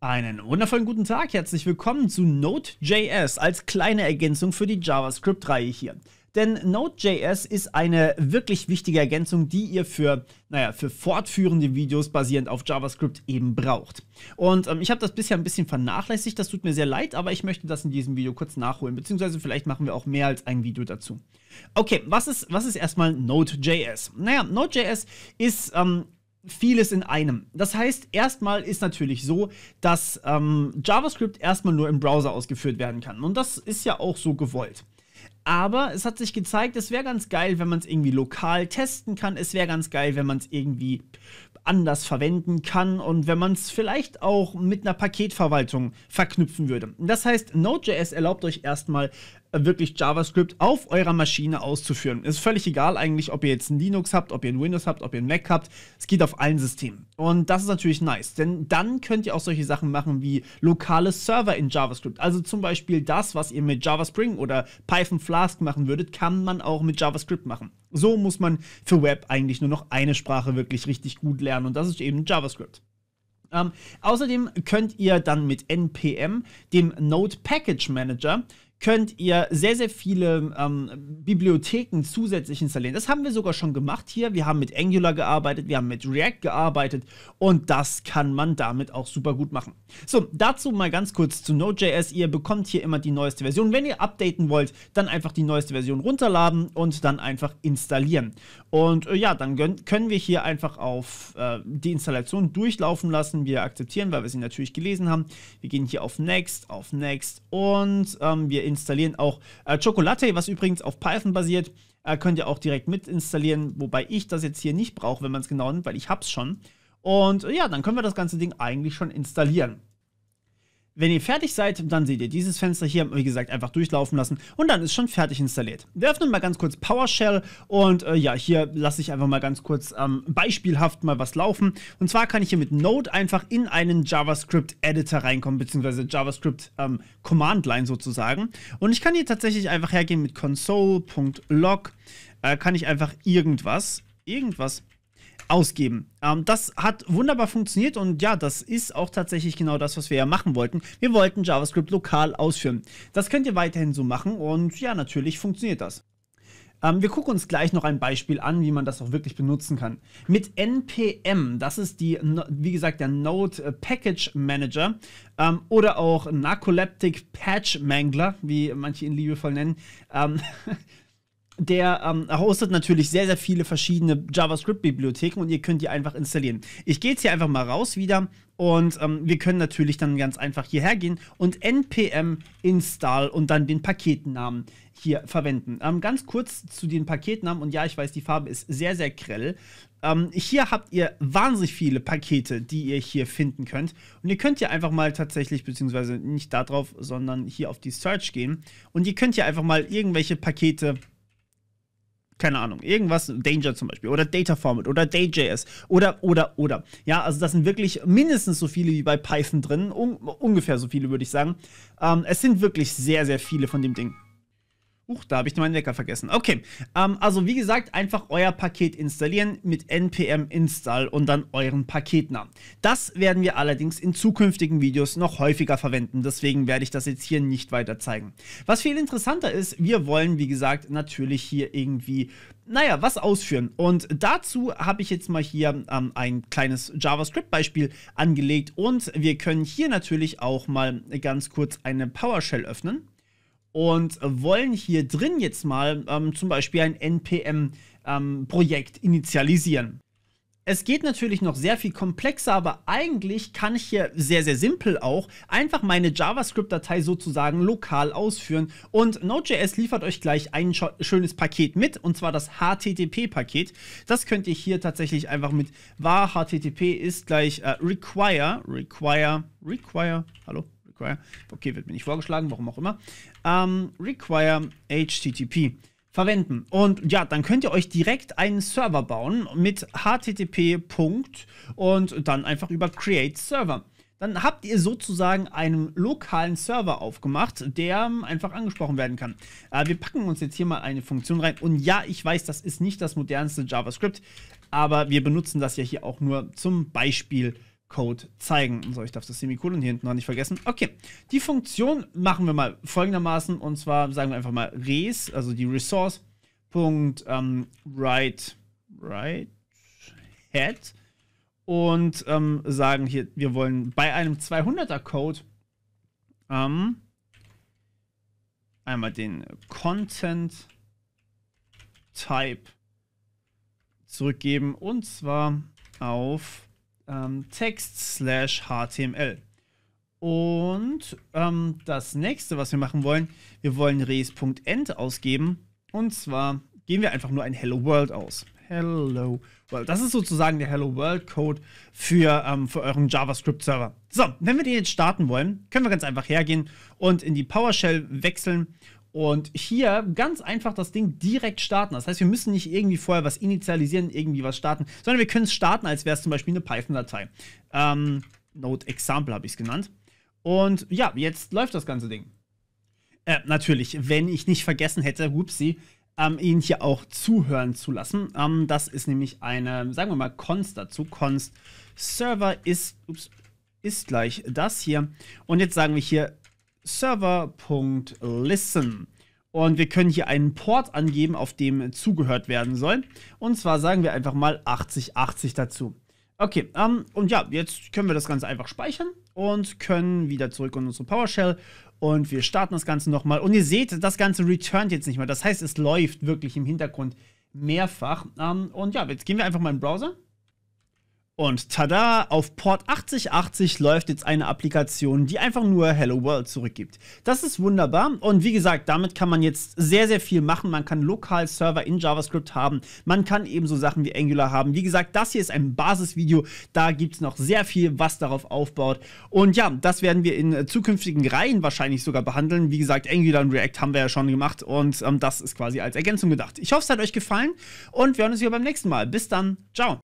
Einen wundervollen guten Tag, herzlich willkommen zu Node.js als kleine Ergänzung für die JavaScript-Reihe hier. Denn Node.js ist eine wirklich wichtige Ergänzung, die ihr für, naja, für fortführende Videos basierend auf JavaScript eben braucht. Und ähm, ich habe das bisher ein bisschen vernachlässigt, das tut mir sehr leid, aber ich möchte das in diesem Video kurz nachholen, beziehungsweise vielleicht machen wir auch mehr als ein Video dazu. Okay, was ist, was ist erstmal Node.js? Naja, Node.js ist ähm, vieles in einem. Das heißt, erstmal ist natürlich so, dass ähm, JavaScript erstmal nur im Browser ausgeführt werden kann. Und das ist ja auch so gewollt. Aber es hat sich gezeigt, es wäre ganz geil, wenn man es irgendwie lokal testen kann. Es wäre ganz geil, wenn man es irgendwie anders verwenden kann und wenn man es vielleicht auch mit einer Paketverwaltung verknüpfen würde. Das heißt, Node.js erlaubt euch erstmal äh, wirklich JavaScript auf eurer Maschine auszuführen. Ist völlig egal eigentlich, ob ihr jetzt ein Linux habt, ob ihr ein Windows habt, ob ihr ein Mac habt. Es geht auf allen Systemen. Und das ist natürlich nice, denn dann könnt ihr auch solche Sachen machen wie lokale Server in JavaScript. Also zum Beispiel das, was ihr mit Java oder Python Flask machen würdet, kann man auch mit JavaScript machen. So muss man für Web eigentlich nur noch eine Sprache wirklich richtig gut lernen und das ist eben JavaScript. Ähm, außerdem könnt ihr dann mit NPM, dem Node Package Manager, könnt ihr sehr, sehr viele ähm, Bibliotheken zusätzlich installieren. Das haben wir sogar schon gemacht hier. Wir haben mit Angular gearbeitet, wir haben mit React gearbeitet und das kann man damit auch super gut machen. So, dazu mal ganz kurz zu Node.js. Ihr bekommt hier immer die neueste Version. Wenn ihr updaten wollt, dann einfach die neueste Version runterladen und dann einfach installieren. Und äh, ja, dann können wir hier einfach auf äh, die Installation durchlaufen lassen. Wir akzeptieren, weil wir sie natürlich gelesen haben. Wir gehen hier auf Next, auf Next und ähm, wir installieren. Auch äh, Chocolate, was übrigens auf Python basiert, äh, könnt ihr auch direkt mit installieren, wobei ich das jetzt hier nicht brauche, wenn man es genau nimmt, weil ich hab's schon. Und äh, ja, dann können wir das ganze Ding eigentlich schon installieren. Wenn ihr fertig seid, dann seht ihr dieses Fenster hier, wie gesagt, einfach durchlaufen lassen und dann ist schon fertig installiert. Wir öffnen mal ganz kurz PowerShell und äh, ja, hier lasse ich einfach mal ganz kurz ähm, beispielhaft mal was laufen. Und zwar kann ich hier mit Node einfach in einen JavaScript-Editor reinkommen, beziehungsweise JavaScript-Command-Line ähm, sozusagen. Und ich kann hier tatsächlich einfach hergehen mit console.log, äh, kann ich einfach irgendwas, irgendwas ausgeben. Ähm, das hat wunderbar funktioniert und ja, das ist auch tatsächlich genau das, was wir ja machen wollten. Wir wollten JavaScript lokal ausführen. Das könnt ihr weiterhin so machen und ja, natürlich funktioniert das. Ähm, wir gucken uns gleich noch ein Beispiel an, wie man das auch wirklich benutzen kann. Mit NPM, das ist die, wie gesagt, der Node Package Manager ähm, oder auch Narcoleptic Patch Mangler, wie manche ihn liebevoll nennen. Ähm, der ähm, hostet natürlich sehr, sehr viele verschiedene JavaScript-Bibliotheken und ihr könnt die einfach installieren. Ich gehe jetzt hier einfach mal raus wieder und ähm, wir können natürlich dann ganz einfach hierher gehen und npm install und dann den Paketennamen hier verwenden. Ähm, ganz kurz zu den Paketnamen und ja, ich weiß, die Farbe ist sehr, sehr grell. Ähm, hier habt ihr wahnsinnig viele Pakete, die ihr hier finden könnt. Und ihr könnt hier einfach mal tatsächlich, beziehungsweise nicht da drauf, sondern hier auf die Search gehen. Und ihr könnt hier einfach mal irgendwelche Pakete keine Ahnung, irgendwas, Danger zum Beispiel, oder Data Format, oder Day.js, oder, oder, oder. Ja, also das sind wirklich mindestens so viele wie bei Python drin, un ungefähr so viele würde ich sagen. Ähm, es sind wirklich sehr, sehr viele von dem Ding. Huch, da habe ich meinen Wecker vergessen. Okay, ähm, also wie gesagt, einfach euer Paket installieren mit npm install und dann euren Paketnamen. Das werden wir allerdings in zukünftigen Videos noch häufiger verwenden, deswegen werde ich das jetzt hier nicht weiter zeigen. Was viel interessanter ist, wir wollen, wie gesagt, natürlich hier irgendwie, naja, was ausführen. Und dazu habe ich jetzt mal hier ähm, ein kleines JavaScript-Beispiel angelegt und wir können hier natürlich auch mal ganz kurz eine PowerShell öffnen und wollen hier drin jetzt mal ähm, zum Beispiel ein NPM-Projekt ähm, initialisieren. Es geht natürlich noch sehr viel komplexer, aber eigentlich kann ich hier sehr, sehr simpel auch einfach meine JavaScript-Datei sozusagen lokal ausführen. Und Node.js liefert euch gleich ein schönes Paket mit, und zwar das HTTP-Paket. Das könnt ihr hier tatsächlich einfach mit var HTTP ist gleich äh, require, require, require, hallo, require. Okay, wird mir nicht vorgeschlagen, warum auch immer. Ähm, require HTTP verwenden. Und ja, dann könnt ihr euch direkt einen Server bauen mit http. und dann einfach über create server. Dann habt ihr sozusagen einen lokalen Server aufgemacht, der ähm, einfach angesprochen werden kann. Äh, wir packen uns jetzt hier mal eine Funktion rein. Und ja, ich weiß, das ist nicht das modernste JavaScript, aber wir benutzen das ja hier auch nur zum Beispiel Code zeigen. So, ich darf das Semikolon hier hinten noch nicht vergessen. Okay, die Funktion machen wir mal folgendermaßen. Und zwar sagen wir einfach mal res, also die Resource. Punkt, ähm, write, write head und ähm, sagen hier, wir wollen bei einem 200er Code ähm, einmal den Content Type zurückgeben und zwar auf ähm, Text slash HTML. Und ähm, das nächste, was wir machen wollen, wir wollen res.end ausgeben. Und zwar geben wir einfach nur ein Hello World aus. Hello World. Das ist sozusagen der Hello World Code für, ähm, für euren JavaScript Server. So, wenn wir den jetzt starten wollen, können wir ganz einfach hergehen und in die PowerShell wechseln und hier ganz einfach das Ding direkt starten. Das heißt, wir müssen nicht irgendwie vorher was initialisieren, irgendwie was starten, sondern wir können es starten, als wäre es zum Beispiel eine Python-Datei. Ähm, Node Example habe ich es genannt. Und ja, jetzt läuft das ganze Ding. Äh, natürlich, wenn ich nicht vergessen hätte, whoopsie, ähm, ihn hier auch zuhören zu lassen. Ähm, das ist nämlich eine, sagen wir mal, const dazu. Const Server ist, ups, ist gleich das hier. Und jetzt sagen wir hier server.listen. Und wir können hier einen Port angeben, auf dem zugehört werden soll. Und zwar sagen wir einfach mal 8080 dazu. Okay, ähm, und ja, jetzt können wir das Ganze einfach speichern und können wieder zurück in unsere PowerShell und wir starten das Ganze nochmal. Und ihr seht, das Ganze returnt jetzt nicht mehr. Das heißt, es läuft wirklich im Hintergrund mehrfach. Ähm, und ja, jetzt gehen wir einfach mal in den Browser und tada, auf Port 8080 läuft jetzt eine Applikation, die einfach nur Hello World zurückgibt. Das ist wunderbar und wie gesagt, damit kann man jetzt sehr, sehr viel machen. Man kann lokal Server in JavaScript haben, man kann eben so Sachen wie Angular haben. Wie gesagt, das hier ist ein Basisvideo, da gibt es noch sehr viel, was darauf aufbaut. Und ja, das werden wir in zukünftigen Reihen wahrscheinlich sogar behandeln. Wie gesagt, Angular und React haben wir ja schon gemacht und ähm, das ist quasi als Ergänzung gedacht. Ich hoffe, es hat euch gefallen und wir hören uns wieder beim nächsten Mal. Bis dann, ciao.